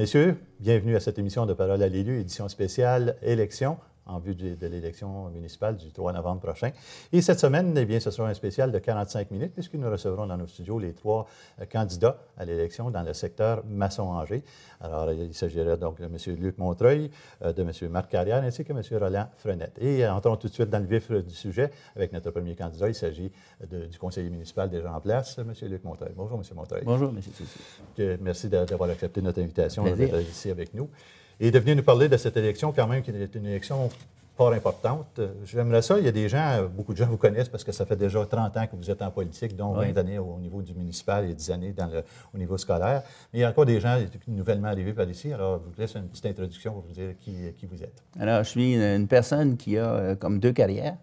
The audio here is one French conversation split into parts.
Messieurs, bienvenue à cette émission de Parole à l'élu, édition spéciale Élection en vue de, l'élection municipale du 3 novembre prochain. Et cette semaine, eh bien, ce sera un spécial de 45 minutes puisque nous recevrons dans nos studios les trois euh, candidats à l'élection dans le secteur maçon-angers. Alors, euh, il s'agira donc de M. Luc Montreuil, euh, de M. Marc Carrière ainsi que M. Roland Frenette. Et entrons tout de suite dans le vif du sujet avec notre premier candidat. Il s'agit du conseiller municipal déjà en place, M. Luc Montreuil. Bonjour, M. Montreuil. Bonjour, M. Merci d'avoir accepté notre invitation d'être ici avec nous. Et de venir nous parler de cette élection, quand même, qui est une élection fort importante. J'aimerais ça. Il y a des gens, beaucoup de gens vous connaissent parce que ça fait déjà 30 ans que vous êtes en politique, dont 20 années au niveau du municipal et 10 années au niveau scolaire. Mais il y a encore des gens nouvellement arrivés par ici. Alors, je vous laisse une petite introduction pour vous dire qui, vous êtes. Alors, je suis une, personne qui a euh, comme deux carrières.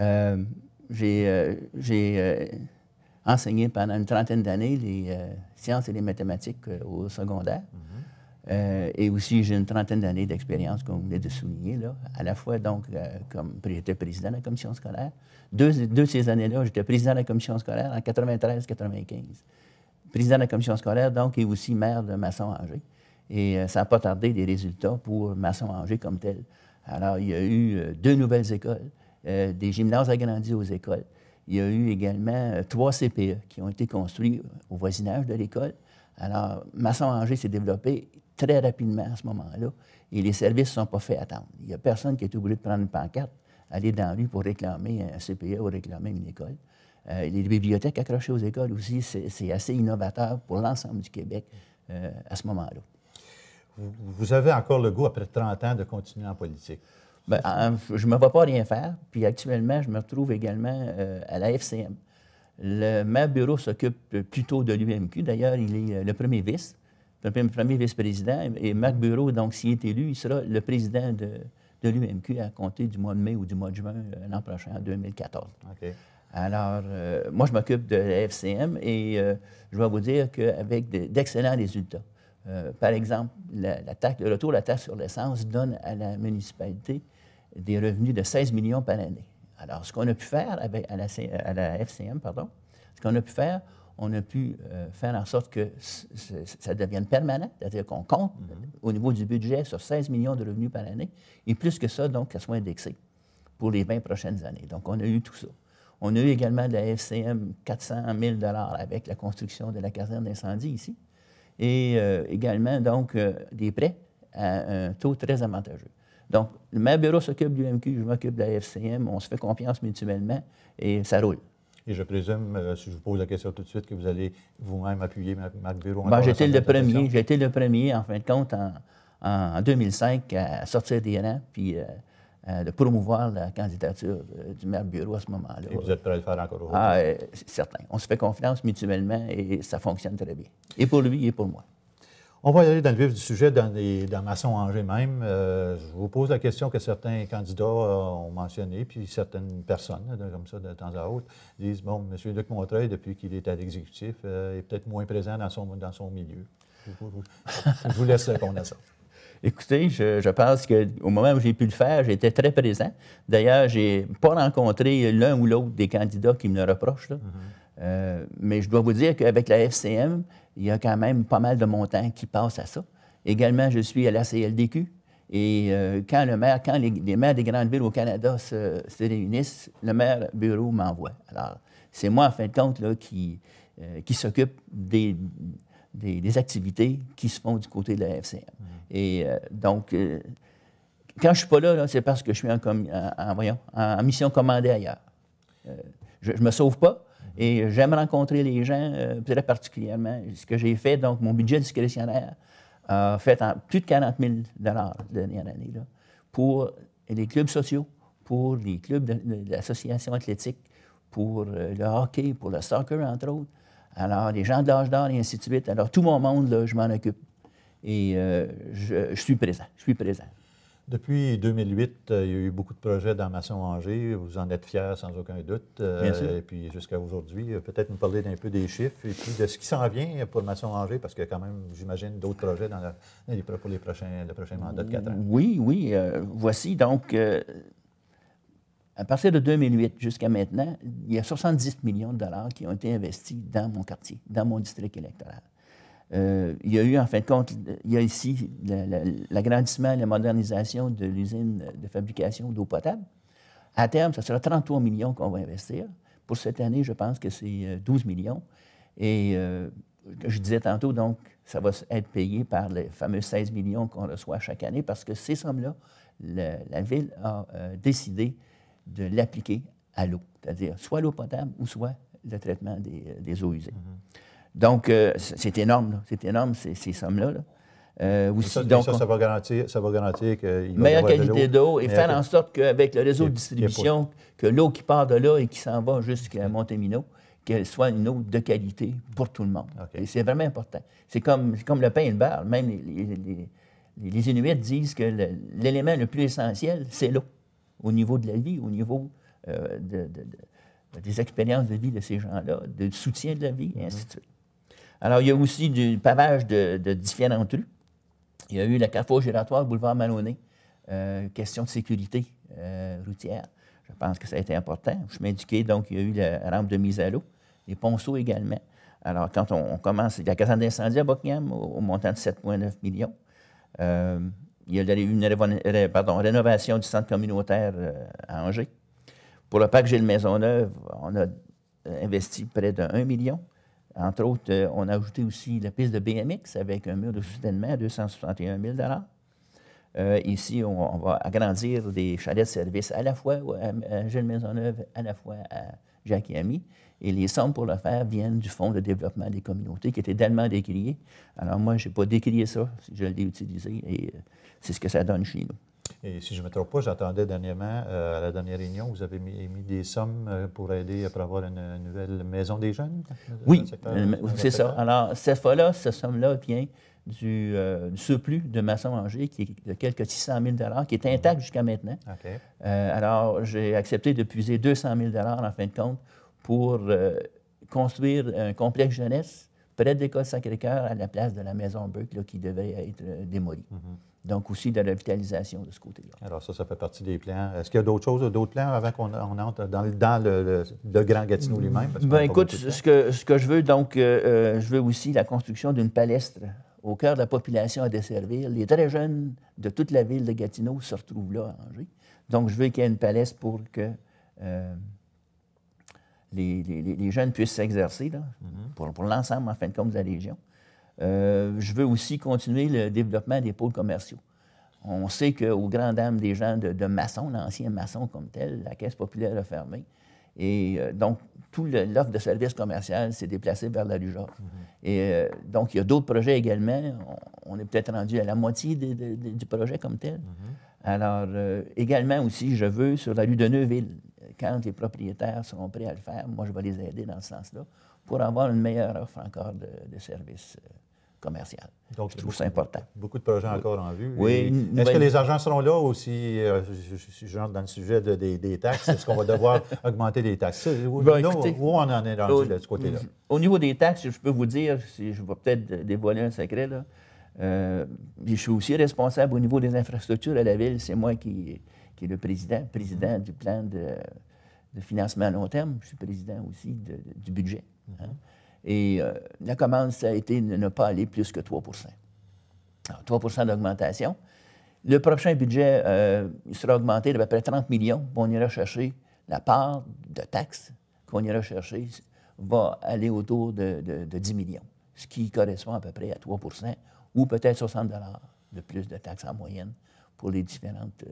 Euh, j'ai euh, enseigné pendant une trentaine d'années les sciences et les mathématiques au secondaire. Mhm. Euh, et aussi, j'ai une trentaine d'années d'expérience, comme vous de souligner, là, à la fois donc euh, comme j'étais président de la commission scolaire. Deux, de ces années-là, j'étais président de la commission scolaire en 93-95. Président de la commission scolaire, donc, et aussi maire de Masson-Angers. Et euh, ça n'a pas tardé des résultats pour Masson-Angers comme tel. Alors, il y a eu deux nouvelles écoles, des gymnases agrandis aux écoles. Il y a eu également trois CPE qui ont été construits au voisinage de l'école. Alors, Masson-Angers s'est développé très rapidement à ce moment-là et les services ne sont pas faits attendre. Il n'y a personne qui est obligé de prendre une pancarte, aller dans la rue pour réclamer un CPA e ou réclamer une école. Euh, les bibliothèques accrochées aux écoles aussi, c'est assez innovateur pour l'ensemble du Québec euh, à ce moment-là. Vous avez encore le goût, après 30 ans, de continuer en politique? Ben, je ne me vois pas rien faire. Puis actuellement, je me retrouve également euh, à la FCM. Le, ma bureau s'occupe plutôt de l'UMQ. D'ailleurs, il est le premier vice premier vice-président, et Marc Bureau, donc s'il est élu, il sera le président de, de l'UMQ à compter du mois de mai ou du mois de juin euh, l'an prochain, en 2014. Alors, euh, moi, je m'occupe de la FCM et euh, je vais vous dire qu'avec d'excellents résultats, par exemple, la, taxe, le retour de la taxe sur l'essence donne à la municipalité des revenus de 16 millions par année. Alors, ce qu'on a pu faire à, à la FCM, pardon, ce qu'on a pu faire, on a pu euh, faire en sorte que ça devienne permanent, c'est-à-dire qu'on compte mm-hmm. au niveau du budget sur 16 millions de revenus par année, et plus que ça, donc, que ça soit indexé pour les 20 prochaines années. Donc, on a eu tout ça. On a eu également de la FCM 400 000 avec la construction de la caserne d'incendie ici, et euh, également, donc, euh, des prêts à un taux très avantageux. Donc, maire bureau s'occupe du MQ, je m'occupe de la FCM, on se fait confiance mutuellement et ça roule. Et je présume, euh, si je vous pose la question tout de suite, que vous allez vous-même appuyer Marc Bureau. Ben, j'étais le premier, j'étais le premier, en fin de compte, en, 2005, à sortir des rangs, puis euh, euh, de promouvoir la candidature du maire Bureau à ce moment-là. Et vous êtes prêt à le faire encore aujourd'hui? Ah, certain. On se fait confiance mutuellement et ça fonctionne très bien. Et pour lui et pour moi. On va aller dans le vif du sujet, dans, les, dans Masson-Angers même. Euh, je vous pose la question que certains candidats euh, ont mentionné puis certaines personnes, euh, comme ça, de temps à autre, disent Bon, M. Luc Montreuil, depuis qu'il est à l'exécutif, est peut-être moins présent dans son, dans son milieu. Je vous laisse répondre à ça. Écoutez, je, pense qu'au moment où j'ai pu le faire, j'étais très présent. D'ailleurs, je n'ai pas rencontré l'un ou l'autre des candidats qui me le reprochent. Mm-hmm. Euh, mais je dois vous dire qu'avec la FCM, il y a quand même pas mal de montants qui passent à ça. Également, je suis à la CLDQ. Et euh, quand, le maire, quand les, maires des grandes villes au Canada se, réunissent, le maire bureau m'envoie. Alors, c'est moi, en fin de compte, là, qui, euh, qui s'occupe des, des, activités qui se font du côté de la FCM. Mm. Et donc, quand je ne suis pas là, c'est parce que je suis en, comme en, voyons, en mission commandée ailleurs. je ne me sauve pas, et j'aime rencontrer les gens, euh, très particulièrement. Ce que j'ai fait, donc, mon budget discrétionnaire a fait plus de 40 000 la dernière année pour les clubs sociaux, pour les clubs d'associations athlétiques, pour euh, le hockey, pour le soccer, entre autres. Alors, les gens de l'âge d'or et ainsi de suite. Alors, tout mon monde, je m'en occupe. Et euh, je suis présent. Je suis présent. Depuis 2008, euh, il y a eu beaucoup de projets dans Masson-Angers. Vous en êtes fiers, sans aucun doute. Euh, et puis jusqu'à aujourd'hui, euh, peut-être nous parler d'un peu des chiffres et puis de ce qui s'en vient pour Masson-Angers, parce que quand même, j'imagine, d'autres projets dans pour les prochains, le prochain mandat de quatre ans. Oui, oui. voici donc, à partir de 2008 jusqu'à maintenant, il y a 70 millions de dollars qui ont été investis dans mon quartier, dans mon district électoral. Euh, il y a eu, en fin de compte, il y a ici l'agrandissement, la modernisation de l'usine de fabrication d'eau potable. À terme, ce sera 33 millions qu'on va investir. Pour cette année, je pense que c'est 12 euh, millions. Et euh, je disais tantôt, donc, ça va être payé par les fameux 16 millions qu'on reçoit chaque année parce que ces sommes-là, la Ville a décidé de l'appliquer à l'eau, c'est-à-dire soit l'eau potable ou soit le traitement des, eaux usées. Mm-hmm. Donc, euh, c'est énorme, c'est énorme, ces, sommes-là. Euh, ça, donc, ça, va garantir, ça va garantir meilleure qualité d'eau et faire en sorte qu'avec le réseau de distribution, que l'eau qui part de là et qui s'en va jusqu'à Montémino, qu'elle soit une eau de qualité pour tout le monde. c'est vraiment important. C'est comme, le pain et le beurre. Même les, Inuits disent que l'élément le, plus essentiel, c'est l'eau, au niveau de la vie, au niveau euh, des expériences de vie de ces gens-là, du soutien de la vie, et ainsi de mhm. suite. Alors, il y a aussi du pavage de, différentes rues. Il y a eu la carrefour giratoire, boulevard Maloney, euh, question de sécurité euh, routière. Je pense que ça a été important. Je m'indiquais, donc, il y a eu la rampe de mise à l'eau, les ponceaux également. Alors, quand on, commence, il y a la caserne d'incendie à Buckingham au, montant de 7,9 millions. Euh, il y a eu une rénovation du centre communautaire à Angers. Pour le parc Gilles Maisonneuve, on a investi près de 1 million. Entre autres, euh, on a ajouté aussi la piste de BMX avec un mur de soutènement à 261 000 euh, Ici, on, va agrandir des chalets de service à la fois à, à Gilles Maisonneuve, à la fois à, Jacques et Et les sommes pour le faire viennent du Fonds de développement des communautés, qui était tellement décrié. Alors moi, je n'ai pas décrié ça, je l'ai utilisé, et euh, c'est ce que ça donne chez nous. Et si je ne me trompe pas, j'attendais dernièrement, euh, à la dernière réunion, vous avez mis, des sommes euh, pour aider à avoir une, une nouvelle maison des jeunes? Oui, c'est ça. Alors, cette fois-là, cette somme-là vient euh, du, surplus de maçon-angers qui est de quelques 600 000 qui est intact mhm. jusqu'à maintenant. Euh, alors, j'ai accepté de puiser 200 000 en fin de compte pour euh, construire un complexe jeunesse près de l'école Sacré-Cœur à la place de la Maison Burke qui devait être démolie. Mhm. Donc, aussi de la revitalisation de ce côté-là. Alors, ça, ça fait partie des plans. Est-ce qu'il y a d'autres choses, d'autres plans avant qu'on entre dans, le, Grand Gatineau lui-même? Ben, écoute, ce que, ce que je veux, donc, je veux aussi la construction d'une palestre au cœur de la population à desservir. Les très jeunes de toute la ville de Gatineau se retrouvent là à Angers. Donc, je veux qu'il y ait une palaisse pour que euh, les, jeunes puissent s'exercer, mm-hmm. pour, l'ensemble, en fin de compte, de la région. Euh, je veux aussi continuer le développement des pôles commerciaux. On sait qu'aux grand dames des gens de, de maçons, l'ancien maçon comme tel, la caisse populaire a fermé. Et euh, donc, toute l'offre de services commerciaux s'est déplacée vers la rue Georges. Mm-hmm. Et euh, donc, il y a d'autres projets également. On, est peut-être rendu à la moitié du projet comme tel. Mm-hmm. Alors, euh, également aussi, je veux sur la rue de Neuville, quand les propriétaires seront prêts à le faire, moi, je vais les aider dans ce sens-là pour avoir une meilleure offre encore de, services commercial. Donc, je trouve ça important. Beaucoup de projets encore en vue. Oui. Est-ce que les agents seront là aussi, euh, je, rentre dans le sujet des, taxes, est-ce qu'on va devoir augmenter les taxes? Ben, où on en est rendu de ce côté-là? Au niveau des taxes, je peux vous dire, si je vais peut-être dévoiler un secret, là, euh, je suis aussi responsable au niveau des infrastructures à la ville. C'est moi qui, qui est le président, président du plan de, financement à long terme. Je suis président aussi du budget. Hein. Mm-hmm. Et euh, la commande, ça a été de ne pas aller plus que 3 Alors, 3 d'augmentation. Le prochain budget euh, sera augmenté d'à peu près 30 millions. On ira chercher la part de taxes qu'on ira chercher va aller autour de, 10 millions, ce qui correspond à peu près à 3 ou peut-être 60 de plus de taxes en moyenne pour les différentes euh,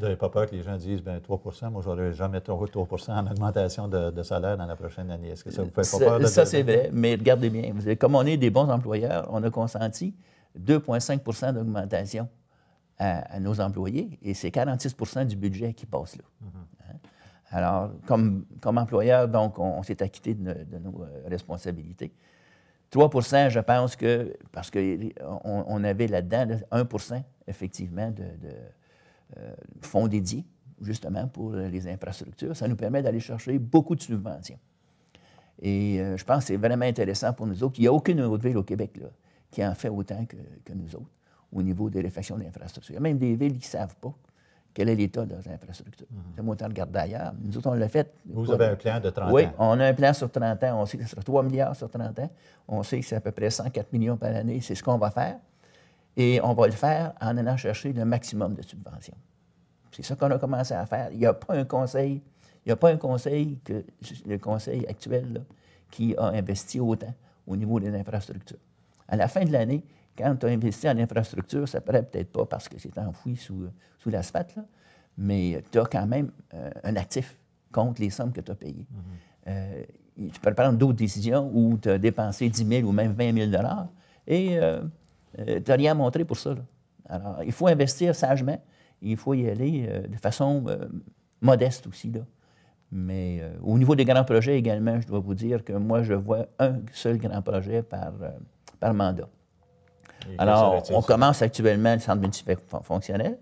vous n'avez pas peur que les gens disent, ben 3 moi, j'aurais jamais 3 en augmentation de, salaire dans la prochaine année. Est-ce que ça vous fait pas peur? ça, c'est vrai, mais regardez bien. Comme on est des bons employeurs, on a consenti 2,5 d'augmentation à, nos employés et c'est 46 du budget qui passe là. Mm-hmm. Hein? Alors, comme, comme employeur, donc, on, s'est acquitté de, nos euh, responsabilités. 3 je pense que, parce qu'on on avait là-dedans 1 effectivement de euh, fonds dédiés, justement, pour les infrastructures. Ça nous permet d'aller chercher beaucoup de subventions. Et euh, je pense que c'est vraiment intéressant pour nous autres. Il n'y a aucune autre ville au Québec qui en fait autant que, nous autres au niveau des réflexions d'infrastructures. Il y a même des villes qui ne savent pas quel est l'état de leurs infrastructures. C'est mm -hmm. autant ailleurs. Nous autres, on l'a fait. Vous avez un plan de 30 ans. Oui, on a un plan sur 30 ans. On sait que ce sera 3 milliards sur 30 ans. On sait que c'est à peu près 104 millions par année. C'est ce qu'on va faire. Et on va le faire en allant chercher le maximum de subventions. C'est ça qu'on a commencé à faire. Il n'y a pas un conseil, il n'y a pas un conseil que le conseil actuel qui a investi autant au niveau des infrastructures. À la fin de l'année, quand tu as investi en infrastructure, ça ne paraît peut-être pas parce que c'est enfoui sous, sous l'asphalte, mais tu as quand même euh, un actif contre les sommes que tu as payées. Mm-hmm. Euh, tu peux prendre d'autres décisions où tu as dépensé 10 000 ou même 20 000 et euh, euh, tu n'as rien à montrer pour ça. Alors, il faut investir sagement. Il faut y aller euh, de façon euh, modeste aussi. Là. Mais au niveau des grands projets également, je dois vous dire que moi, je vois un seul grand projet par, par mandat. Alors, on, commence actuellement le centre multifonctionnel.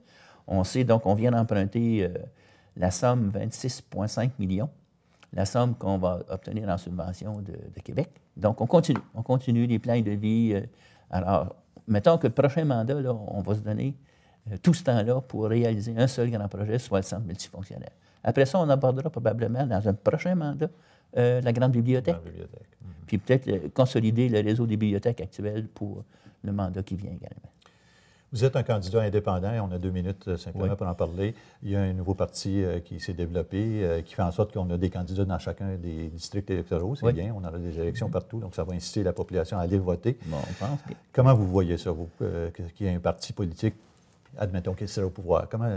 On sait donc qu'on vient d'emprunter la somme 26,5 millions la somme qu'on va obtenir en subvention de, Québec. Donc, on continue. On continue les plans de vie. alors, mettons que le prochain mandat, on va se donner euh, tout ce temps-là pour réaliser un seul grand projet, soit le centre multifonctionnel. Après ça, on abordera probablement dans un prochain mandat euh, la grande bibliothèque. Mhm. Puis peut-être euh, consolider le réseau des bibliothèques actuelles pour le mandat qui vient également. Vous êtes un candidat indépendant, et on a deux minutes euh, simplement pour en parler. Il y a un nouveau parti euh, qui s'est développé, euh, qui fait en sorte qu'on a des candidats dans chacun des districts électoraux. C'est bien, on aura des élections partout, donc ça va inciter la population à aller voter. Bon, on pense Comment vous voyez ça, vous, qu'il y ait un parti politique, admettons qu'il serait au pouvoir? Comment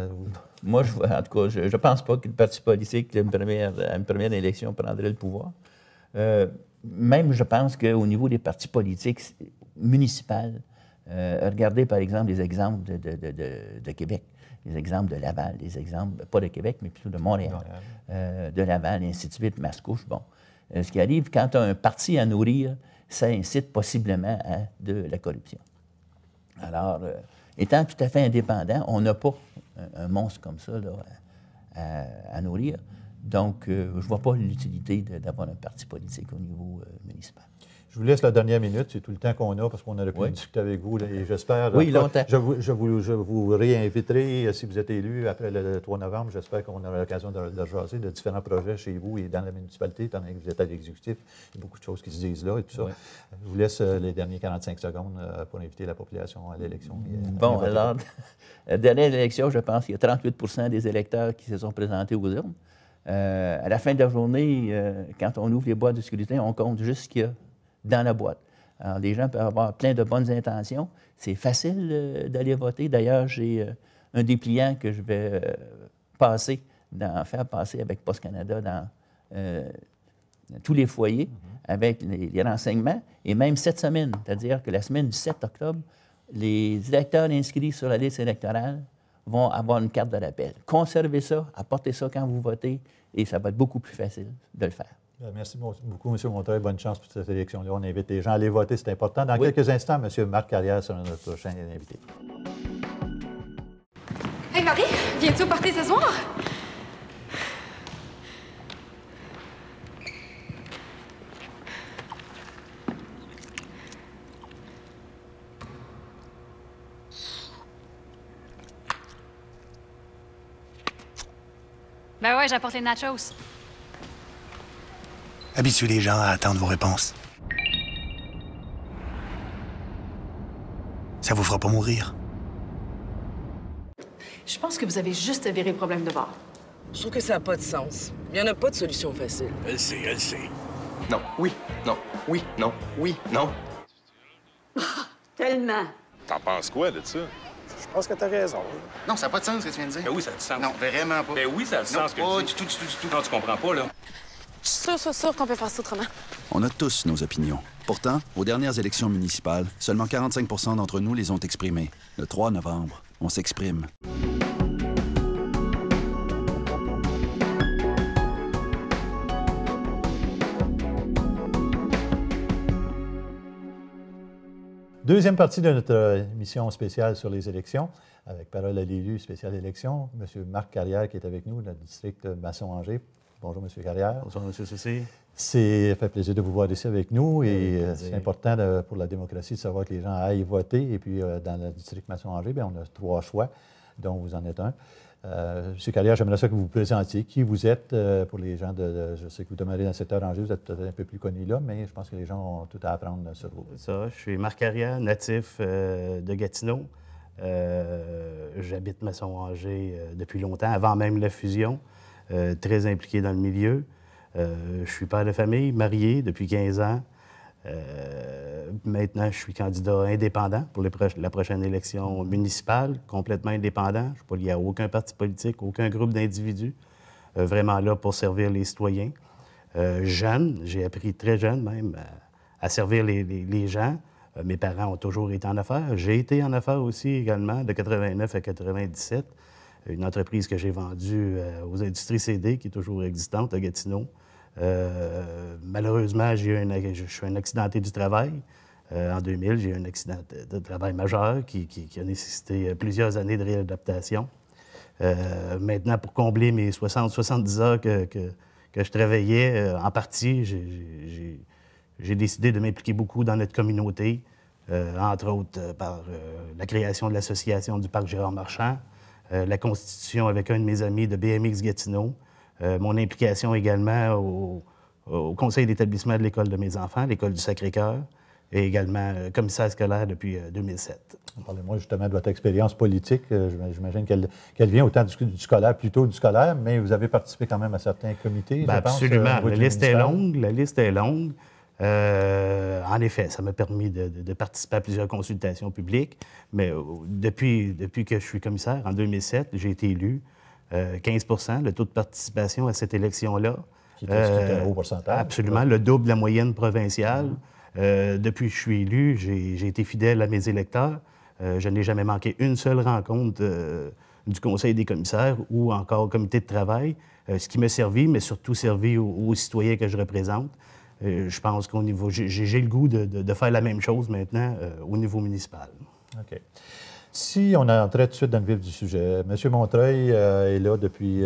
Moi, je, en tout cas, je ne pense pas qu'un parti politique, une première, une première élection, prendrait le pouvoir. même, je pense qu'au niveau des partis politiques municipaux, euh, regardez, par exemple, les exemples de, Québec, les exemples de Laval, les exemples, pas de Québec, mais plutôt de Montréal, euh, de Laval, ainsi de suite, Mascouche. Bon, euh, ce qui arrive, quand tu as un parti à nourrir, ça incite possiblement à de la corruption. Alors, étant tout à fait indépendant, on n'a pas un, monstre comme ça à, à, nourrir. Donc, je ne vois pas l'utilité d'avoir un parti politique au niveau municipal. Je vous laisse la dernière minute, c'est tout le temps qu'on a parce qu'on aurait pu discuter avec vous. et j'espère. Oui, longtemps. Je vous, vous, réinviterai euh, si vous êtes élu après le 3 novembre. J'espère qu'on aura l'occasion de, de, jaser de différents projets chez vous et dans la municipalité, étant que vous êtes à l'exécutif. Il y a beaucoup de choses qui se disent là et tout ça. Je vous laisse euh, les derniers 45 secondes euh, pour inviter la population à l'élection. Bon, alors, alors, dernière élection, je pense qu'il y a 38 des électeurs qui se sont présentés aux urnes. à la fin de la journée, quand on ouvre les boîtes de scrutin, on compte juste qu'il y a dans la boîte. Alors, les gens peuvent avoir plein de bonnes intentions. C'est facile euh, d'aller voter. D'ailleurs, j'ai euh, un dépliant que je vais euh, passer, dans, faire passer avec Post Canada dans tous les foyers, mm-hmm. avec les, renseignements, et même cette semaine, c'est-à-dire que la semaine du 7 octobre, les électeurs inscrits sur la liste électorale vont avoir une carte de rappel. Conservez ça, apportez ça quand vous votez, et ça va être beaucoup plus facile de le faire. Ben, merci beaucoup, M. Montreuil. Bonne chance pour cette élection-là. On invite les gens à aller voter, c'est important. Dans quelques instants, M. Marc Carrière sera notre prochain invité. Hey Marie, viens-tu au ce soir? Ben ouais, j'apporte les nachos. Habituez les gens à attendre vos réponses. Ça vous fera pas mourir. Je pense que vous avez juste avéré le problème de bord. Je trouve que ça n'a pas de sens. Il n'y en a pas de solution facile. Elle sait, elle sait. Non, oui, non, oui, non, oui, non. tellement. T'en penses quoi de ça? Je pense que t'as raison. Non, ça n'a pas de sens ce que tu viens de dire. Ben oui, ça a du sens. Non, vraiment pas. Ben oui, ça a du sens. du tout, du tout, du tout. Non, tu comprends pas, là sûr, sûr, qu'on peut faire ça autrement. On a tous nos opinions. Pourtant, aux dernières élections municipales, seulement 45 d'entre nous les ont exprimées. Le 3 novembre, on s'exprime. Deuxième partie de notre émission spéciale sur les élections, avec parole à l'élu spécial élection, M. Marc Carrière qui est avec nous, le district Masson-Angers. Bonjour, M. Carrière. Bonjour, M. Ceci. C'est fait plaisir de vous voir ici avec nous et c'est important pour la démocratie de savoir que les gens aillent voter. Et puis, euh, dans le district Masson-Angers, ben, on a trois choix, dont vous en êtes un. Euh, M. Carrière, j'aimerais ça que vous vous présentiez, qui vous êtes euh, pour les gens de, Je sais que vous demeurez dans secteur Angers, vous êtes peut-être un peu plus connu là, mais je pense que les gens ont tout à apprendre sur vous. Ça, je suis Marc Carrière, natif de Gatineau. J'habite Masson-Angers depuis longtemps, avant même la fusion. Euh, très impliqué dans le milieu. Euh, je suis père de famille, marié depuis 15 ans. Euh, maintenant, je suis candidat indépendant pour la prochaine élection municipale, complètement indépendant. Je ne suis pas lié à aucun parti politique, aucun groupe d'individus. vraiment là pour servir les citoyens. jeune, j'ai appris très jeune même à, servir les, les gens. mes parents ont toujours été en affaires. J'ai été en affaires aussi également de 89 à 97 une entreprise que j'ai vendue euh, aux industries CD, qui est toujours existante à Gatineau. Euh, malheureusement, j'ai un, je suis un accidenté du travail. Euh, en 2000, j'ai eu un accident de travail majeur qui, a nécessité plusieurs années de réadaptation. maintenant, pour combler mes 60-70 heures que, je travaillais, en partie, j'ai décidé de m'impliquer beaucoup dans notre communauté, entre autres par la création de l'association du Parc Gérard Marchand, euh, la Constitution avec un de mes amis de BMX Gatineau, euh, mon implication également au, conseil d'établissement de l'école de mes enfants, l'école du Sacré-Cœur, et également euh, commissaire scolaire depuis 2007. Parlez-moi justement de votre expérience politique. J'imagine qu'elle vient autant du, du, scolaire, plutôt du scolaire, mais vous avez participé quand même à certains comités. Ben, je pense, absolument. la liste est longue. La liste est longue. Euh, en effet, ça m'a permis de, participer à plusieurs consultations publiques, mais euh, depuis, que je suis commissaire, en 2007, j'ai été élu. 15 euh, le taux de participation à cette élection-là. C'est un haut pourcentage. Absolument, le double de la moyenne provinciale. Mm-hmm. depuis que je suis élu, j'ai été fidèle à mes électeurs. je n'ai jamais manqué une seule rencontre du Conseil des commissaires ou encore au comité de travail, ce qui m'a servi, mais surtout servi aux citoyens que je représente. Euh, je pense qu'au niveau. J'ai le goût de, faire la même chose maintenant euh, au niveau municipal. OK. Si on entrait tout de suite dans le vif du sujet, M. Montreuil euh, est là depuis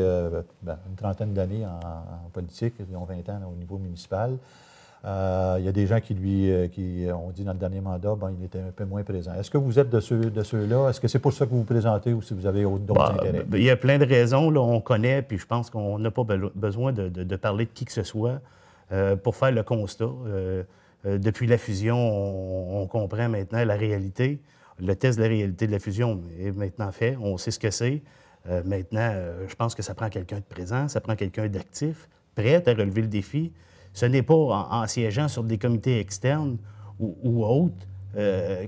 ben, une trentaine d'années en, politique, ils ont 20 ans au niveau municipal. Il y a des gens qui lui qui ont dit dans le dernier mandat, il était un peu moins présent. Est-ce que vous êtes de ceux-là? Est-ce que c'est pour ça que vous vous présentez ou si vous avez d'autres bah, intérêts? Il y a plein de raisons. Là, on connaît, puis je pense qu'on n'a pas besoin de, parler de qui que ce soit. Euh, pour faire le constat. Euh, euh, depuis la fusion, on, comprend maintenant la réalité. Le test de la réalité de la fusion est maintenant fait. On sait ce que c'est. maintenant, je pense que ça prend quelqu'un de présent, ça prend quelqu'un d'actif, prêt à relever le défi. Ce n'est pas en, siégeant sur des comités externes ou, autres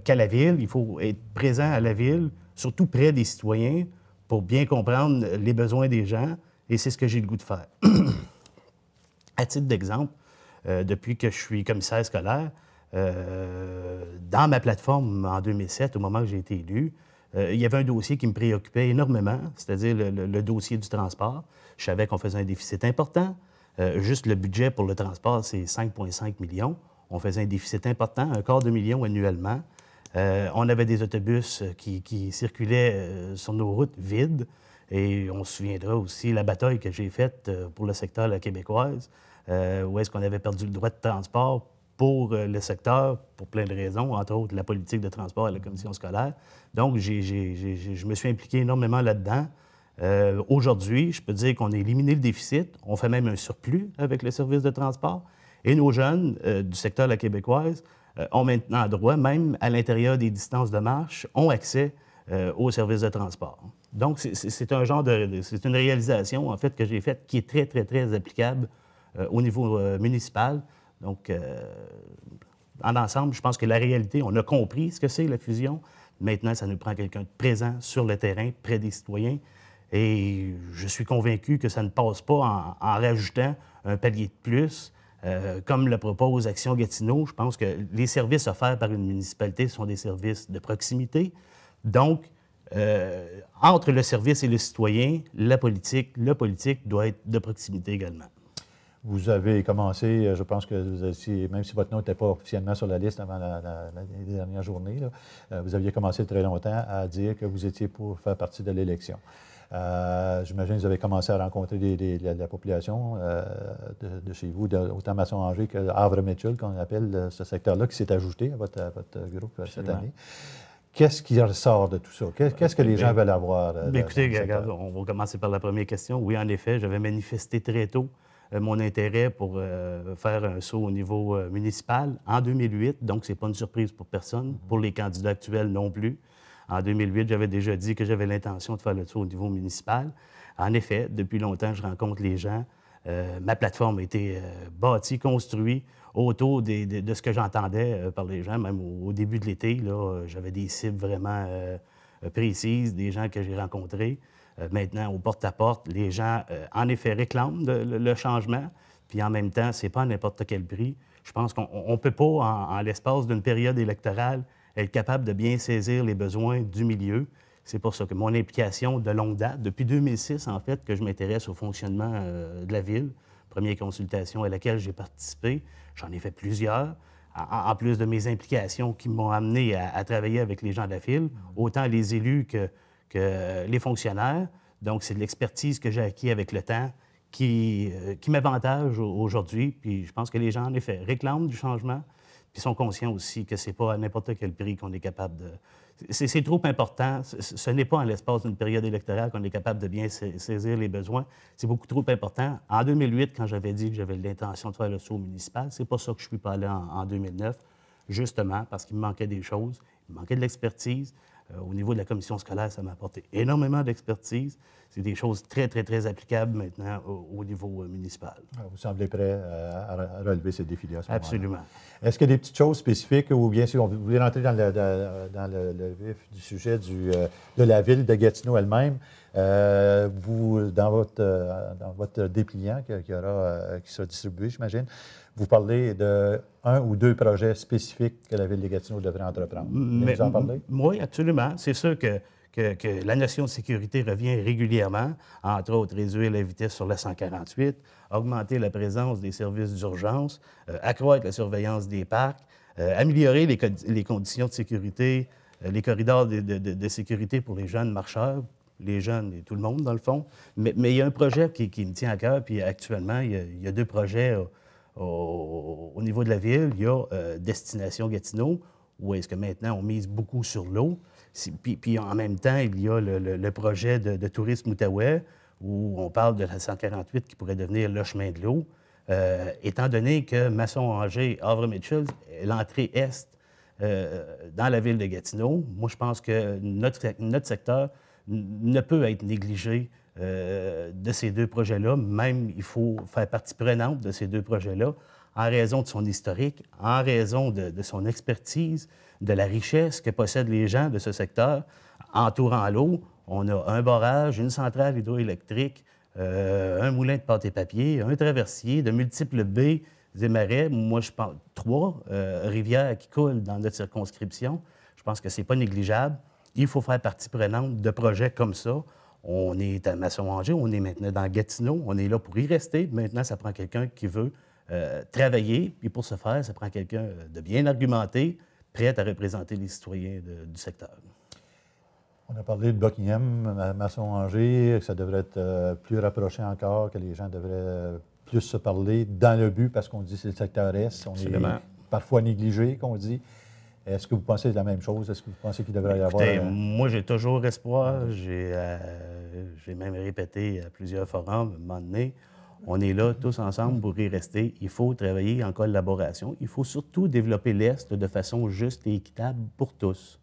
qu'à la ville. Il faut être présent à la ville, surtout près des citoyens, pour bien comprendre les besoins des gens. Et c'est ce que j'ai le goût de faire. À titre d'exemple, euh, depuis que je suis commissaire scolaire, euh, dans ma plateforme en 2007, au moment où j'ai été élu, euh, il y avait un dossier qui me préoccupait énormément, c'est-à-dire le, dossier du transport. Je savais qu'on faisait un déficit important. juste le budget pour le transport, c'est 5,5 millions. On faisait un déficit important, un quart de million annuellement. on avait des autobus qui, circulaient sur nos routes vides. Et on se souviendra aussi la bataille que j'ai faite pour le secteur la québécoise euh, où est-ce qu'on avait perdu le droit de transport pour euh, le secteur, pour plein de raisons, entre autres la politique de transport et la commission scolaire. Donc, je me suis impliqué énormément là-dedans. Euh, aujourd'hui, je peux dire qu'on a éliminé le déficit, on fait même un surplus avec le service de transport, et nos jeunes du secteur la québécoise ont maintenant droit, même à l'intérieur des distances de marche, ont accès aux services de transport. Donc, c'est un genre de... c'est une réalisation, en fait, que j'ai faite qui est très, très, très applicable euh, au niveau euh, municipal. Donc, euh, en ensemble, je pense que la réalité, on a compris ce que c'est la fusion. Maintenant, ça nous prend quelqu'un de présent sur le terrain, près des citoyens. Et je suis convaincu que ça ne passe pas en, rajoutant un palier de plus. comme le propose Action Gatineau, je pense que les services offerts par une municipalité sont des services de proximité. Donc, entre le service et le citoyen, la politique, le politique doit être de proximité également. Vous avez commencé, euh, je pense que vous même si votre nom n'était pas officiellement sur la liste avant la, dernière journée, euh, vous aviez commencé très longtemps à dire que vous étiez pour faire partie de l'élection. Euh, j'imagine que vous avez commencé à rencontrer la, population de, chez vous, de, autant Masson-Angers que Havre-Mitchell, qu'on appelle ce secteur-là, qui s'est ajouté à votre, votre groupe cette année. Qu'est-ce qui ressort de tout ça? Qu'est-ce que les ben, gens veulent avoir? Bien, écoutez, on va commencer par la première question. Oui, en effet, j'avais manifesté très tôt euh, mon intérêt pour euh, faire un saut au niveau euh, municipal en 2008, donc ce n'est pas une surprise pour personne, mm-hmm. pour les candidats actuels non plus. En 2008, j'avais déjà dit que j'avais l'intention de faire le saut au niveau municipal. En effet, depuis longtemps, je rencontre les gens. ma plateforme a été bâtie, construite autour de, ce que j'entendais par les gens, même au, début de l'été. j'avais des cibles vraiment précises, des gens que j'ai rencontrés. Euh, maintenant au porte-à-porte. les gens, euh, en effet, réclament le, changement, puis en même temps, c'est pas à n'importe quel prix. Je pense qu'on ne peut pas, en, l'espace d'une période électorale, être capable de bien saisir les besoins du milieu. C'est pour ça que mon implication de longue date, depuis 2006 en fait, que je m'intéresse au fonctionnement euh, de la ville. Première consultation à laquelle j'ai participé, j'en ai fait plusieurs. En, plus de mes implications qui m'ont amené à, à, travailler avec les gens de la ville, autant les élus que que euh, les fonctionnaires. Donc, c'est de l'expertise que j'ai acquis avec le temps qui, euh, qui m'avantage aujourd'hui. Puis je pense que les gens, en effet, réclament du changement, puis sont conscients aussi que c'est pas à n'importe quel prix qu'on est capable de... C'est trop important. Ce, n'est pas en l'espace d'une période électorale qu'on est capable de bien saisir les besoins. C'est beaucoup trop important. En 2008, quand j'avais dit que j'avais l'intention de faire le saut municipal, c'est pas ça que je suis pas allé en, en 2009, justement parce qu'il me manquait des choses, il me manquait de l'expertise. Euh, au niveau de la commission scolaire, ça m'a apporté énormément d'expertise. C'est des choses très, très, très applicables maintenant au, niveau euh, municipal. Ah, vous semblez prêt euh, à, relever ces défis-là. Ce Absolument. Est-ce qu'il y a des petites choses spécifiques ou bien si vous voulez rentrer dans le, le vif du sujet du, de la ville de Gatineau elle-même? Euh, vous, dans votre, euh, dans votre dépliant qui, aura, euh, qui sera distribué, j'imagine, vous parlez de un ou deux projets spécifiques que la Ville de Gatineau devrait entreprendre. Mais, vous en parlez? Oui, absolument. C'est sûr que, que, la notion de sécurité revient régulièrement, entre autres réduire la vitesse sur la 148, augmenter la présence des services d'urgence, accroître la surveillance des parcs, améliorer les, conditions de sécurité les corridors de, de, de, sécurité pour les jeunes marcheurs, les jeunes et tout le monde, dans le fond. Mais, il y a un projet qui, me tient à cœur, puis actuellement, il y a, deux projets au, niveau de la ville. Il y a euh, Destination Gatineau, où est-ce que maintenant on mise beaucoup sur l'eau. Puis, en même temps, il y a le, projet de, tourisme Outaouais, où on parle de la 148 qui pourrait devenir le chemin de l'eau. Euh, étant donné que Masson-Angers, Havre-Mitchell, l'entrée est euh, dans la ville de Gatineau, moi, je pense que notre, notre secteur ne peut être négligé euh, de ces deux projets-là. Même, il faut faire partie prenante de ces deux projets-là en raison de son historique, en raison de, son expertise, de la richesse que possèdent les gens de ce secteur. Entourant l'eau, on a un barrage, une centrale hydroélectrique, euh, un moulin de pâte et papier, un traversier, de multiples baies et marais. Moi, je pense trois euh, rivières qui coulent dans notre circonscription. Je pense que ce n'est pas négligeable il faut faire partie prenante de projets comme ça. On est à Masson-Angers, on est maintenant dans Gatineau, on est là pour y rester. Maintenant, ça prend quelqu'un qui veut euh, travailler. Puis pour ce faire, ça prend quelqu'un de bien argumenté, prêt à représenter les citoyens du secteur. On a parlé de Buckingham, Masson-Angers, que ça devrait être euh, plus rapproché encore, que les gens devraient euh, plus se parler dans le but, parce qu'on dit c'est le secteur S, on est parfois négligé, qu'on dit. Est-ce que vous pensez la même chose? Est-ce que vous pensez qu'il devrait y avoir. Euh, moi, j'ai toujours espoir. Euh, j'ai même répété à plusieurs forums, à un moment donné, on est là tous ensemble pour y rester. Il faut travailler en collaboration. Il faut surtout développer l'Est de façon juste et équitable pour tous.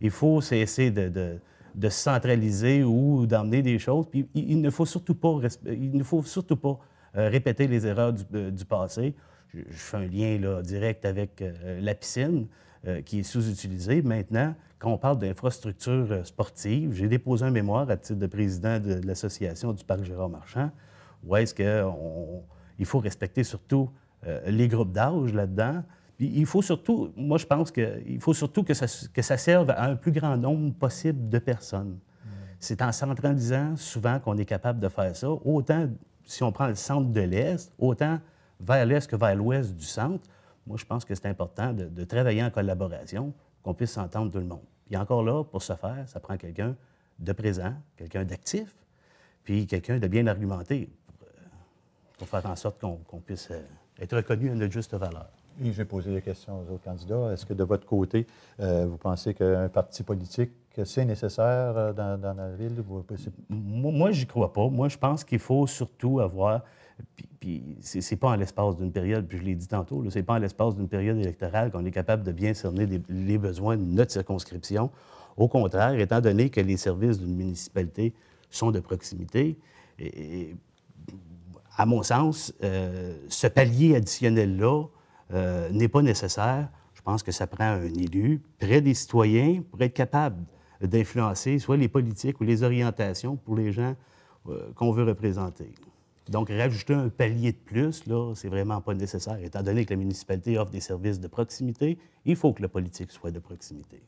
Il faut cesser de, de, de centraliser ou d'emmener des choses. Puis il, ne faut surtout pas, il ne faut surtout pas euh, répéter les erreurs du, passé. Je, fais un lien là, direct avec la piscine. Euh, qui est sous-utilisé. Maintenant, quand on parle d'infrastructures euh, sportives, j'ai déposé un mémoire à titre de président de, l'association du Parc Gérard Marchand, où est-ce qu'il faut respecter surtout euh, les groupes d'âge là-dedans. Puis il faut surtout, moi je pense qu'il faut surtout que ça, que ça serve à un plus grand nombre possible de personnes. Mm. C'est en centralisant souvent qu'on est capable de faire ça. Autant si on prend le centre de l'Est, autant vers l'Est que vers l'Ouest du centre, moi, je pense que c'est important de, travailler en collaboration, qu'on puisse s'entendre tout le monde. Et encore là, pour ce faire, ça prend quelqu'un de présent, quelqu'un d'actif, puis quelqu'un de bien argumenté pour, euh, faire en sorte qu'on puisse euh, être reconnu à notre juste valeur. Et j'ai posé des questions aux autres candidats. Est-ce que de votre côté, euh, vous pensez qu'un parti politique, c'est nécessaire dans, la ville? Moi, je n'y crois pas. Moi, je pense qu'il faut surtout avoir puis, ce c'est pas en l'espace d'une période, puis je l'ai dit tantôt, c'est pas en l'espace d'une période électorale qu'on est capable de bien cerner les, besoins de notre circonscription. Au contraire, étant donné que les services d'une municipalité sont de proximité, et, à mon sens, euh, ce palier additionnel-là euh, n'est pas nécessaire. Je pense que ça prend un élu près des citoyens pour être capable d'influencer soit les politiques ou les orientations pour les gens euh, qu'on veut représenter. Donc, rajouter un palier de plus, là, c'est vraiment pas nécessaire. Étant donné que la municipalité offre des services de proximité, il faut que la politique soit de proximité.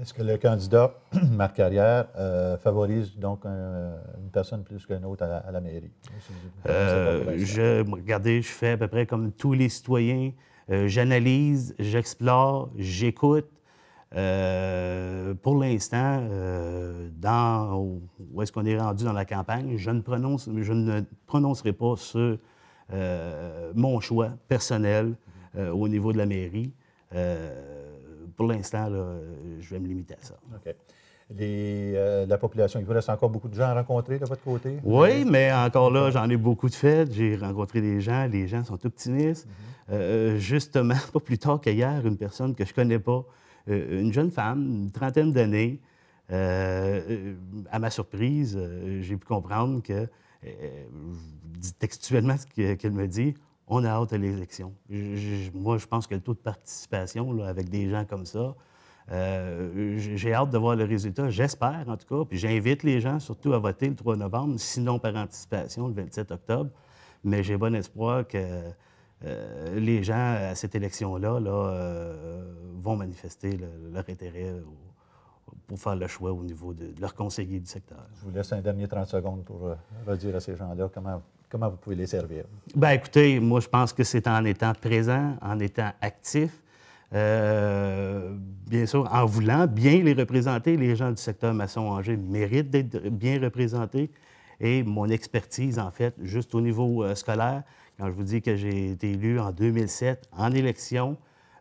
Est-ce que le candidat, Marc Carrière, euh, favorise donc euh, une personne plus qu'une autre à la, mairie? Euh, regardez, je fais à peu près comme tous les citoyens. J'analyse, j'explore, j'écoute, euh, pour l'instant, euh, dans où est-ce qu'on est rendu dans la campagne, je ne, prononce, je ne prononcerai pas sur euh, mon choix personnel au niveau de la mairie. pour l'instant, je vais me limiter à ça. la population. Il vous reste encore beaucoup de gens à rencontrer de votre côté? Oui, mais encore là, j'en ai beaucoup de fait. J'ai rencontré des gens. Les gens sont optimistes. Mhm. justement, pas plus tard qu'hier, une personne que je ne connais pas euh, une jeune femme, une trentaine d'années. Euh, euh, à ma surprise, j'ai pu comprendre que, textuellement, ce qu'elle me dit, on a hâte à l'élection. Moi, je pense que le taux de participation avec des gens comme ça, j'ai hâte de voir le résultat, j'espère en tout cas. Puis j'invite les gens surtout à voter le 3 novembre, sinon par anticipation le 27 octobre. Mais j'ai bon espoir que les gens à cette élection-là là, vont manifester leur intérêt pour faire le choix au niveau de, leurs conseillers du secteur. Je vous laisse un dernier 30 secondes pour euh, redire à ces gens-là comment, comment vous pouvez les servir. Bien, écoutez, moi, je pense que c'est en étant présent, en étant actif, euh, bien sûr, en voulant bien les représenter. Les gens du secteur maçon-angers méritent d'être bien représentés. Et mon expertise, en fait, juste au niveau euh, scolaire, quand je vous dis que j'ai été élu en 2007 en élection,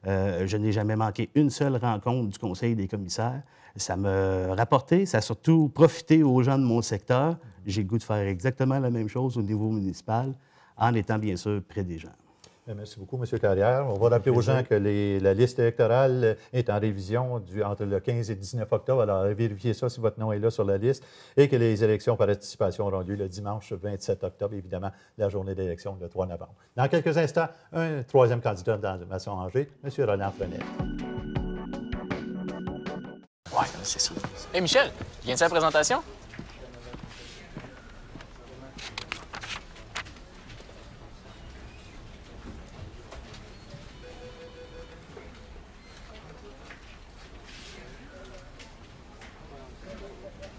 euh, je n'ai jamais manqué une seule rencontre du Conseil des commissaires. Ça m'a rapporté, ça a surtout profité aux gens de mon secteur. J'ai le goût de faire exactement la même chose au niveau municipal en étant bien sûr près des gens. Euh, merci beaucoup, M. Carrière. On va rappeler aux gens que la liste électorale est en révision entre le 15 et le 19 octobre. Alors, vérifiez ça si votre nom est là sur la liste et que les élections par anticipation auront lieu le dimanche 27 octobre, évidemment, la journée d'élection le 3 novembre. Dans quelques instants, un troisième candidat dans maçon Angers, M. Renard Frenet. Oui, c'est ça. Michel, viens de sa la présentation?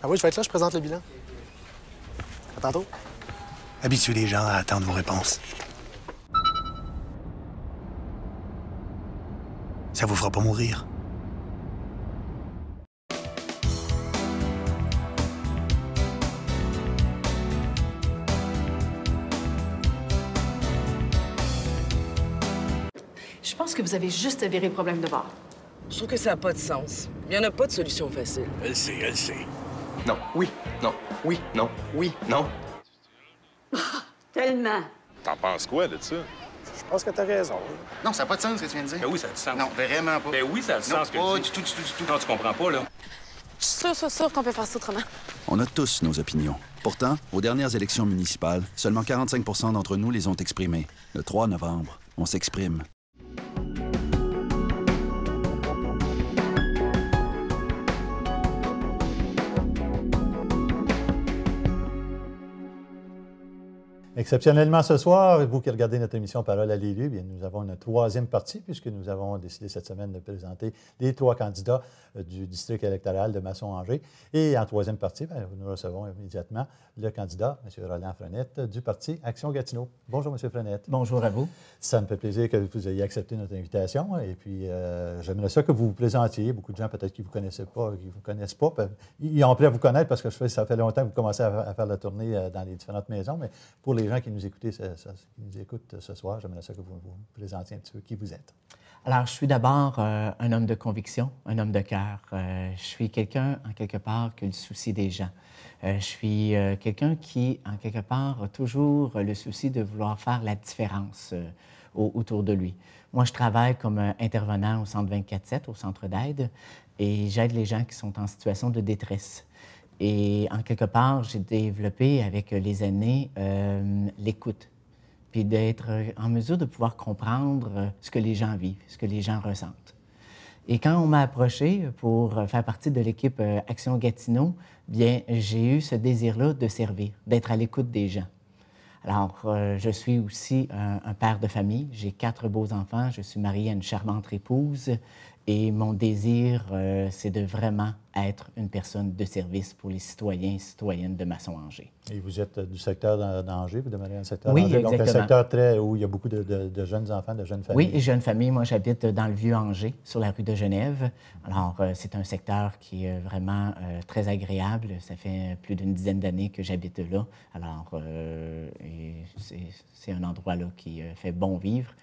Ah oui, je vais être là, je présente le bilan. À tantôt. Habituez les gens à attendre vos réponses. Ça vous fera pas mourir. Je pense que vous avez juste avéré le problème de bord. Je trouve que ça n'a pas de sens. Il n'y en a pas de solution facile. Elle sait, elle sait non, oui, non, oui, non, oui, non. tellement. T'en penses quoi de ça? Je pense que t'as raison. Non, ça n'a pas de sens ce que tu viens de dire. Ben oui, ça a du sens. Non, vraiment pas. Ben oui, ça a du sens. que tu... Oh, du tout, du tout, du tout. tu comprends pas, là. Je suis sûr, sûr qu'on peut faire ça autrement. On a tous nos opinions. Pourtant, aux dernières élections municipales, seulement 45 d'entre nous les ont exprimées. Le 3 novembre, on s'exprime Exceptionnellement ce soir, vous qui regardez notre émission Parole à l'élu, bien nous avons une troisième partie puisque nous avons décidé cette semaine de présenter les trois candidats euh, du district électoral de Masson-Angers. Et en troisième partie, ben, nous recevons immédiatement le candidat, M. Roland Frenette, du parti Action Gatineau. Bonjour, M. Frenette. Bonjour à vous. Ça me fait plaisir que vous ayez accepté notre invitation. Et puis, euh, j'aimerais ça que vous vous présentiez. Beaucoup de gens, peut-être, qui ne vous connaissent pas, qui vous connaissent pas, ben, ils ont prêt à vous connaître parce que ça fait longtemps que vous commencez à, faire la tournée euh, dans les différentes maisons. Mais pour les gens qui nous, nous écoutent ce soir, j'aimerais ça que vous vous présentiez un petit peu qui vous êtes. Alors, je suis d'abord euh, un homme de conviction, un homme de cœur. Euh, je suis quelqu'un, en quelque part, qui a le souci des gens. Euh, je suis quelqu'un qui, en quelque part, a toujours le souci de vouloir faire la différence autour de lui. Moi, je travaille comme intervenant au centre 24-7, au centre d'aide, et j'aide les gens qui sont en situation de détresse. Et en quelque part, j'ai développé avec les années euh, l'écoute, puis d'être en mesure de pouvoir comprendre euh, ce que les gens vivent, ce que les gens ressentent. Et quand on m'a approché pour faire partie de l'équipe euh, Action Gatineau, bien, j'ai eu ce désir-là de servir, d'être à l'écoute des gens. Alors, je suis aussi un, père de famille. J'ai quatre beaux enfants. Je suis marié à une charmante épouse. Et mon désir, euh, c'est de vraiment être une personne de service pour les citoyens et citoyennes de Masson-Angers. Et vous êtes euh, du secteur d'Angers, vous demeurez dans secteur oui, exactement. Donc, un secteur très, où il y a beaucoup de, jeunes enfants, de jeunes familles. Oui, et jeunes familles. Moi, j'habite dans le vieux Angers, sur la rue de Genève. Alors, euh, c'est un secteur qui est vraiment très agréable. Ça fait plus d'une dizaine d'années que j'habite là. Alors, c'est un endroit là qui fait bon vivre.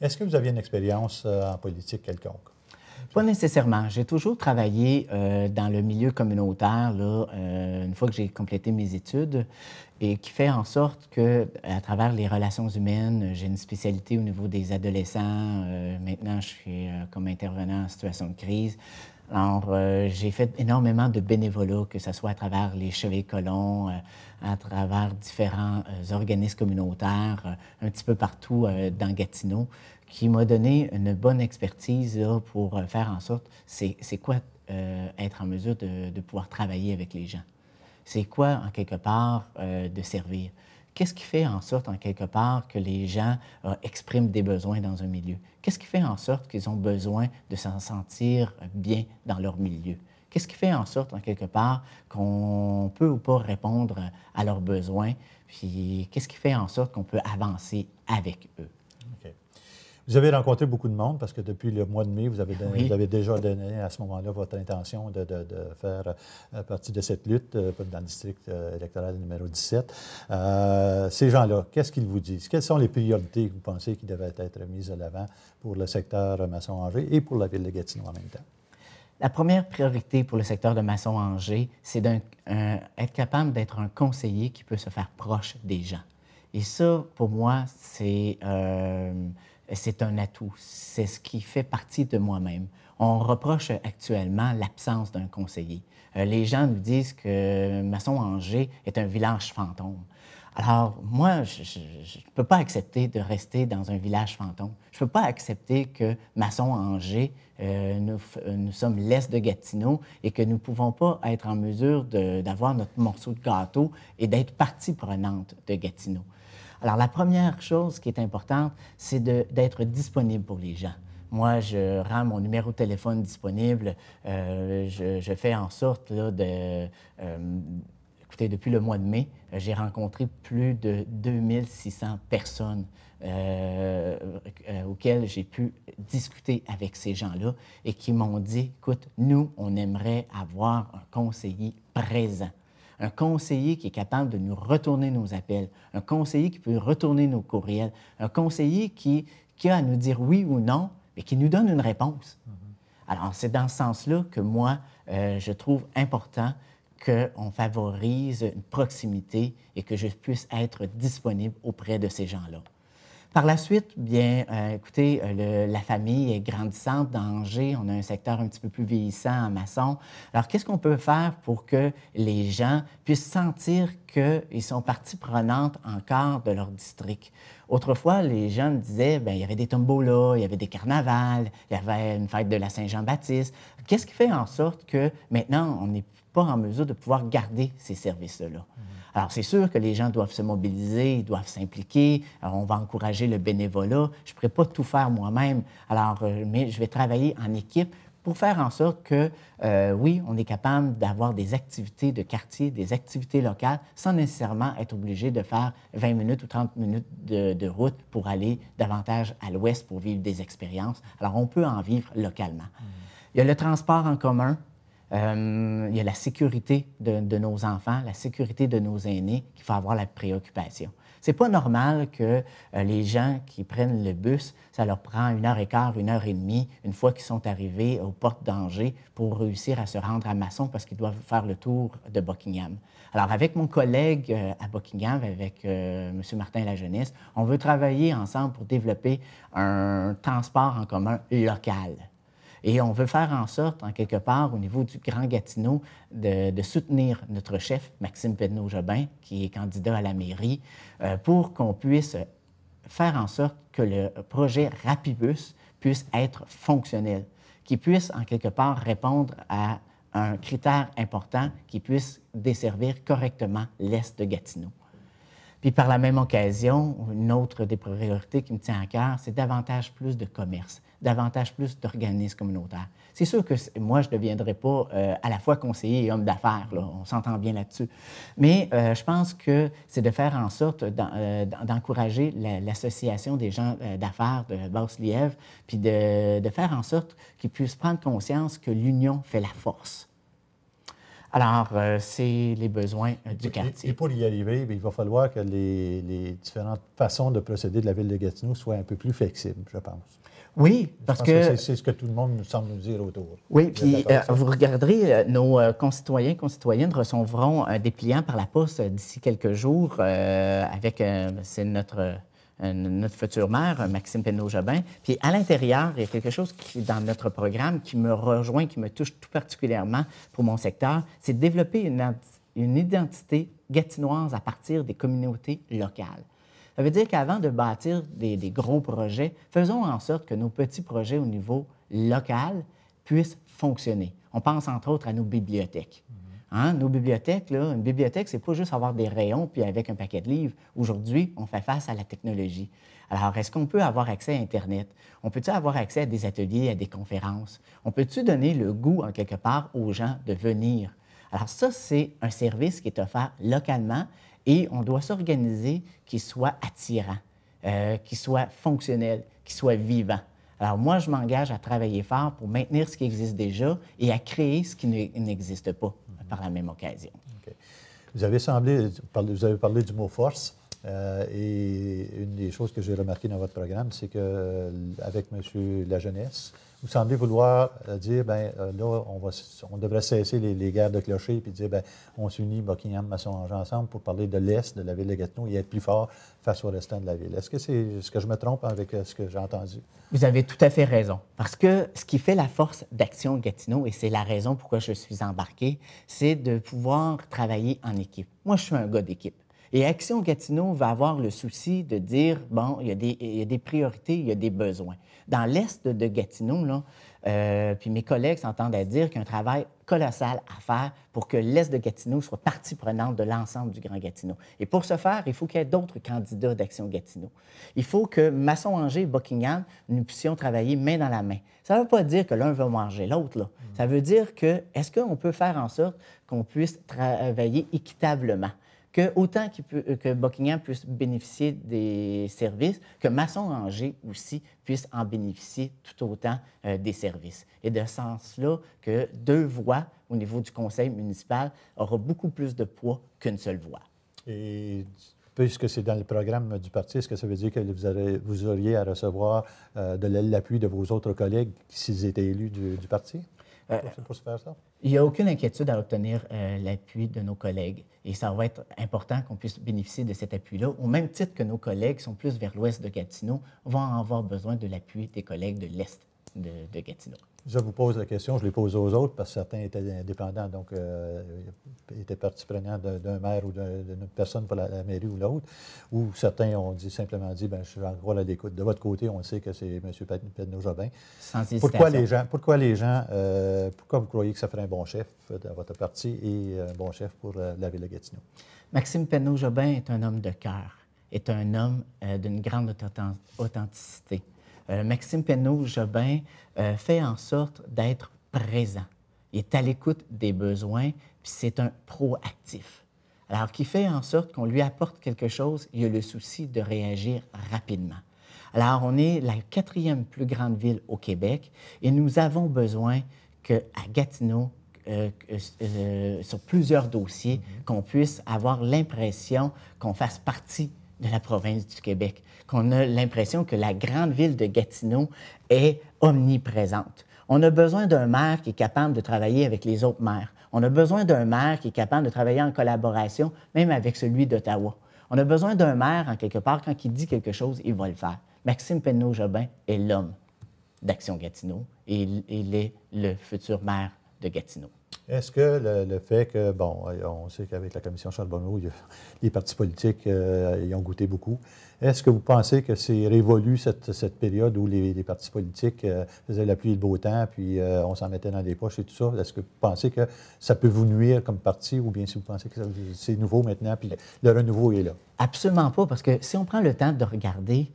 Est-ce que vous aviez une expérience en politique quelconque? Pas nécessairement. J'ai toujours travaillé euh, dans le milieu communautaire, là, euh, une fois que j'ai complété mes études, et qui fait en sorte que, à travers les relations humaines, j'ai une spécialité au niveau des adolescents. Euh, maintenant, je suis comme intervenant en situation de crise. Alors, j'ai fait énormément de bénévolat, que ce soit à travers les Chevets colons, à travers différents organismes communautaires, un petit peu partout dans Gatineau, qui m'a donné une bonne expertise pour euh, faire en sorte, c'est quoi euh, être en mesure de, pouvoir travailler avec les gens? C'est quoi, en quelque part, euh, de servir? Qu'est-ce qui fait en sorte, en quelque part, que les gens expriment des besoins dans un milieu? Qu'est-ce qui fait en sorte qu'ils ont besoin de s'en sentir bien dans leur milieu? Qu'est-ce qui fait en sorte, en quelque part, qu'on peut ou pas répondre à leurs besoins? Puis qu'est-ce qui fait en sorte qu'on peut avancer avec eux? Vous avez rencontré beaucoup de monde parce que depuis le mois de mai, vous avez, vous avez déjà donné à ce moment-là votre intention de, faire euh, partie de cette lutte euh, dans le district euh, électoral numéro 17. ces gens-là, qu'est-ce qu'ils vous disent? Quelles sont les priorités que vous pensez qui devaient être mises à l'avant pour le secteur maçon-angers et pour la ville de Gatineau en même temps? La première priorité pour le secteur de maçon-angers, c'est d'être capable d'être un conseiller qui peut se faire proche des gens. Et ça, pour moi, c'est c'est un atout. C'est ce qui fait partie de moi-même. On reproche actuellement l'absence d'un conseiller. Euh, les gens nous disent que Masson-Angers est un village fantôme. Alors, moi, je ne peux pas accepter de rester dans un village fantôme. Je ne peux pas accepter que Masson-Angers, euh, nous, euh, nous, sommes l'Est de Gatineau et que nous ne pouvons pas être en mesure d'avoir notre morceau de gâteau et d'être partie prenante de Gatineau. Alors, la première chose qui est importante, c'est d'être disponible pour les gens. Moi, je rends mon numéro de téléphone disponible. Euh, je, fais en sorte de... Euh, écoutez, depuis le mois de mai, j'ai rencontré plus de 2600 personnes euh, auxquelles j'ai pu discuter avec ces gens-là et qui m'ont dit, écoute, nous, on aimerait avoir un conseiller présent un conseiller qui est capable de nous retourner nos appels, un conseiller qui peut retourner nos courriels, un conseiller qui, qui a à nous dire oui ou non, mais qui nous donne une réponse. Mhm. Alors, c'est dans ce sens-là que moi, euh, je trouve important qu'on favorise une proximité et que je puisse être disponible auprès de ces gens-là. Par la suite, bien, euh, écoutez, euh, la famille est grandissante dans Angers. On a un secteur un petit peu plus vieillissant en maçon. Alors, qu'est-ce qu'on peut faire pour que les gens puissent sentir qu'ils sont partie prenante encore de leur district? Autrefois, les gens disaient, bien, il y avait des tombolas, il y avait des carnavals, il y avait une fête de la Saint-Jean-Baptiste. Qu'est-ce qui fait en sorte que maintenant, on n'est pas en mesure de pouvoir garder ces services-là. Mhm. Alors, c'est sûr que les gens doivent se mobiliser, ils doivent s'impliquer. on va encourager le bénévolat. Je ne pourrais pas tout faire moi-même. Alors, euh, mais je vais travailler en équipe pour faire en sorte que, euh, oui, on est capable d'avoir des activités de quartier, des activités locales, sans nécessairement être obligé de faire 20 minutes ou 30 minutes de, route pour aller davantage à l'ouest pour vivre des expériences. Alors, on peut en vivre localement. Mhm. Il y a le transport en commun, euh, il y a la sécurité de, nos enfants, la sécurité de nos aînés qu'il faut avoir la préoccupation. C'est pas normal que euh, les gens qui prennent le bus, ça leur prend une heure et quart, une heure et demie, une fois qu'ils sont arrivés aux portes d'Angers pour réussir à se rendre à Masson parce qu'ils doivent faire le tour de Buckingham. Alors, avec mon collègue euh, à Buckingham, avec M. Martin La Jeunesse, on veut travailler ensemble pour développer un transport en commun local. Et on veut faire en sorte, en quelque part, au niveau du Grand Gatineau, de, soutenir notre chef, Maxime Pedneau-Jobin, qui est candidat à la mairie, euh, pour qu'on puisse faire en sorte que le projet Rapibus puisse être fonctionnel, qu'il puisse, en quelque part, répondre à un critère important qui puisse desservir correctement l'Est de Gatineau. Puis par la même occasion, une autre des priorités qui me tient à cœur, c'est davantage plus de commerce, davantage plus d'organismes communautaires. C'est sûr que moi, je ne deviendrai pas euh, à la fois conseiller et homme d'affaires, on s'entend bien là-dessus. Mais euh, je pense que c'est de faire en sorte euh, d'encourager l'association des gens d'affaires de Basse-Lièvre, puis de, faire en sorte qu'ils puissent prendre conscience que l'union fait la force. Alors, c'est les besoins du quartier. Et, pour y arriver, ben, il va falloir que les, les, différentes façons de procéder de la ville de Gatineau soient un peu plus flexibles, je pense. Oui, parce que. que c'est ce que tout le monde semble nous dire autour. Oui, puis euh, vous regarderez, euh, nos euh, concitoyens, concitoyennes recevront un dépliant par la poste d'ici quelques jours avec. notre. notre future maire, Maxime penaud jobin Puis à l'intérieur, il y a quelque chose qui, dans notre programme qui me rejoint, qui me touche tout particulièrement pour mon secteur, c'est développer une, identité gatinoise à partir des communautés locales. Ça veut dire qu'avant de bâtir des, gros projets, faisons en sorte que nos petits projets au niveau local puissent fonctionner. On pense entre autres à nos bibliothèques. Mhm. Hein, nos bibliothèques, là, une bibliothèque, c'est pas juste avoir des rayons puis avec un paquet de livres. Aujourd'hui, on fait face à la technologie. Alors, est-ce qu'on peut avoir accès à Internet? On peut-tu avoir accès à des ateliers, à des conférences? On peut-tu donner le goût, en quelque part, aux gens de venir? Alors, ça, c'est un service qui est offert localement et on doit s'organiser qui soit attirant, euh, qui soit fonctionnel, qui soit vivant. Alors moi, je m'engage à travailler fort pour maintenir ce qui existe déjà et à créer ce qui n'existe pas mhm. par la même occasion. Vous avez semblé, vous avez parlé du mot force. Euh, et une des choses que j'ai remarquées dans votre programme, c'est que euh, avec Monsieur la jeunesse, vous semblez vouloir euh, dire, ben euh, là, on, va, on devrait cesser les, guerres de clochers puis dire, ben on s'unit Buckingham, Masson, ensemble pour parler de l'Est, de la ville de Gatineau et être plus fort face au restant de la ville. Est-ce que c'est ce que je me trompe avec euh, ce que j'ai entendu? Vous avez tout à fait raison. Parce que ce qui fait la force d'Action Gatineau, et c'est la raison pourquoi je suis embarqué, c'est de pouvoir travailler en équipe. Moi, je suis un gars d'équipe. Et Action Gatineau va avoir le souci de dire, bon, il y a des, priorités, il y a des besoins. Dans l'Est de Gatineau, euh, puis mes collègues s'entendent à dire qu'il y a un travail colossal à faire pour que l'Est de Gatineau soit partie prenante de l'ensemble du Grand Gatineau. Et pour ce faire, il faut qu'il y ait d'autres candidats d'Action Gatineau. Il faut que Masson-Angers et Buckingham, nous puissions travailler main dans la main. Ça ne veut pas dire que l'un veut manger l'autre. Ça veut dire que, est-ce qu'on peut faire en sorte qu'on puisse travailler équitablement? que autant euh, que Buckingham puisse bénéficier des services, que Masson-Angers aussi puisse en bénéficier tout autant euh, des services. Et de ce sens-là, que deux voix au niveau du conseil municipal aura beaucoup plus de poids qu'une seule voix. Et puisque c'est dans le programme du parti, est-ce que ça veut dire que vous, vous auriez à recevoir euh, de l'appui de vos autres collègues s'ils étaient élus du, du parti? Euh, il n'y a aucune inquiétude à obtenir euh, l'appui de nos collègues. Et ça va être important qu'on puisse bénéficier de cet appui-là, au même titre que nos collègues qui sont plus vers l'ouest de Gatineau vont avoir besoin de l'appui des collègues de l'est de Gatineau. Je vous pose la question, je l'ai pose aux autres parce que certains étaient indépendants, donc euh, étaient partie prenante d'un maire ou d'une personne pour la, mairie ou l'autre, ou certains ont dit simplement dit, ben, je suis en gros à l'écoute. De votre côté, on sait que c'est M. pednaud jobin Pourquoi les gens, pourquoi les gens, euh, pourquoi vous croyez que ça ferait un bon chef de votre parti et euh, un bon chef pour la ville de Gatineau? Maxime pednaud jobin est un homme de cœur, est un homme d'une grande authenticité. Euh, Maxime Penneau-Jobin euh, fait en sorte d'être présent. Il est à l'écoute des besoins, puis c'est un proactif. Alors, qui fait en sorte qu'on lui apporte quelque chose, il a le souci de réagir rapidement. Alors, on est la quatrième plus grande ville au Québec et nous avons besoin qu'à Gatineau, euh, sur plusieurs dossiers, mhm. qu'on puisse avoir l'impression qu'on fasse partie de la province du Québec, qu'on a l'impression que la grande ville de Gatineau est omniprésente. On a besoin d'un maire qui est capable de travailler avec les autres maires. On a besoin d'un maire qui est capable de travailler en collaboration, même avec celui d'Ottawa. On a besoin d'un maire, en quelque part, quand il dit quelque chose, il va le faire. Maxime Penneau-Jobin est l'homme d'Action Gatineau et il est le futur maire de Gatineau. Est-ce que le, fait que, bon, euh, on sait qu'avec la commission Charbonneau, les partis politiques euh, y ont goûté beaucoup, est-ce que vous pensez que c'est révolu cette, cette, période où les, partis politiques euh, faisaient la pluie et le beau temps, puis on s'en mettait dans des poches et tout ça? Est-ce que vous pensez que ça peut vous nuire comme parti, ou bien si vous pensez que c'est nouveau maintenant, puis le renouveau est là? Absolument pas, parce que si on prend le temps de regarder,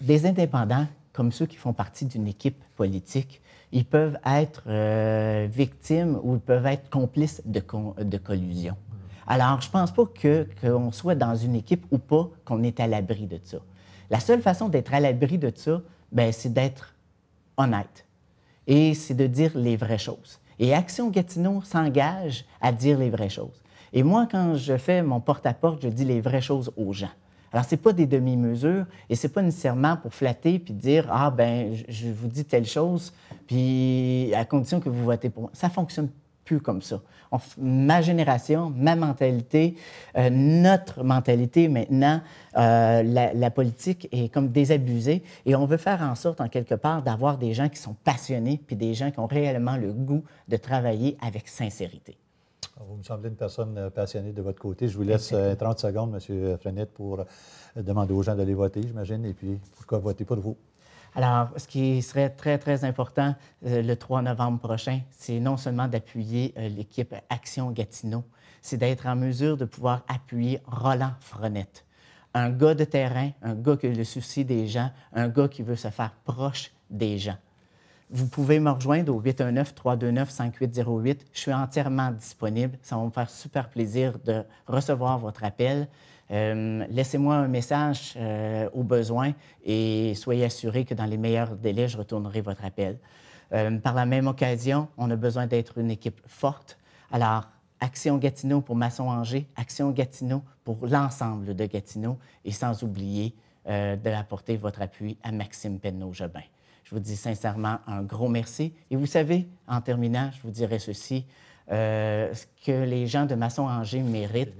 des indépendants comme ceux qui font partie d'une équipe politique, ils peuvent être euh, victimes ou ils peuvent être complices de, collusion. Alors, je ne pense pas qu'on soit dans une équipe ou pas qu'on est à l'abri de ça. La seule façon d'être à l'abri de ça, ben, c'est d'être honnête et c'est de dire les vraies choses. Et Action Gatineau s'engage à dire les vraies choses. Et moi, quand je fais mon porte à -porte, je dis les vraies choses aux gens. Alors, ce n'est pas des demi-mesures et ce n'est pas nécessairement pour flatter puis dire Ah, ben, je vous dis telle chose, puis à condition que vous votez pour moi. Ça fonctionne plus comme ça. ma génération, ma mentalité, euh, notre mentalité maintenant, euh, la, la, politique est comme désabusée et on veut faire en sorte, en quelque part, d'avoir des gens qui sont passionnés puis des gens qui ont réellement le goût de travailler avec sincérité. Vous me semblez une personne euh, passionnée de votre côté. Je vous laisse 30 euh, secondes, M. Frenette, pour euh, demander aux gens d'aller voter, j'imagine, et puis pourquoi voter pour vous. Alors, ce qui serait très, très important le 3 novembre prochain, c'est non seulement d'appuyer l'équipe Action Gatineau, c'est d'être en mesure de pouvoir appuyer Roland Frenette. Un gars de terrain, un gars qui a le souci des gens, un gars qui veut se faire proche des gens. Vous pouvez me rejoindre au 819-329-5808. Je suis entièrement disponible. Ça va me faire super plaisir de recevoir votre appel. Euh, laissez-moi un message euh, au besoin et soyez assuré que dans les meilleurs délais, je retournerai votre appel. Euh, par la même occasion, on a besoin d'être une équipe forte. Alors, Action Gatineau pour Masson Angers, Action Gatineau pour l'ensemble de Gatineau et sans oublier d'apporter votre appui à Maxime Penneau-Jobin. Je vous dis sincèrement un gros merci. Et vous savez, en terminant, je vous dirai ceci. Euh, ce que les gens de Masson Angers méritent,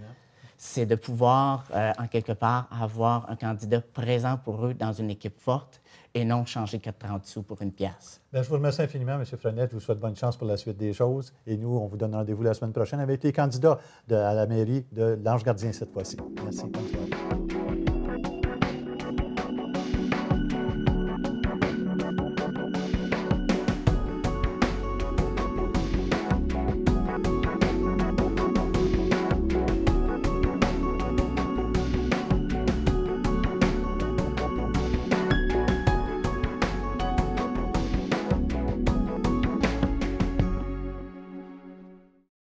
c'est de pouvoir, euh, en quelque part, avoir un candidat présent pour eux dans une équipe forte et non changer 430 sous pour une pièce. Bien, je vous remercie infiniment, M. Frenette. Je vous souhaite bonne chance pour la suite des choses. Et nous, on vous donne rendez-vous la semaine prochaine avec les candidats à la mairie de l'Ange Gardien cette fois-ci. Merci.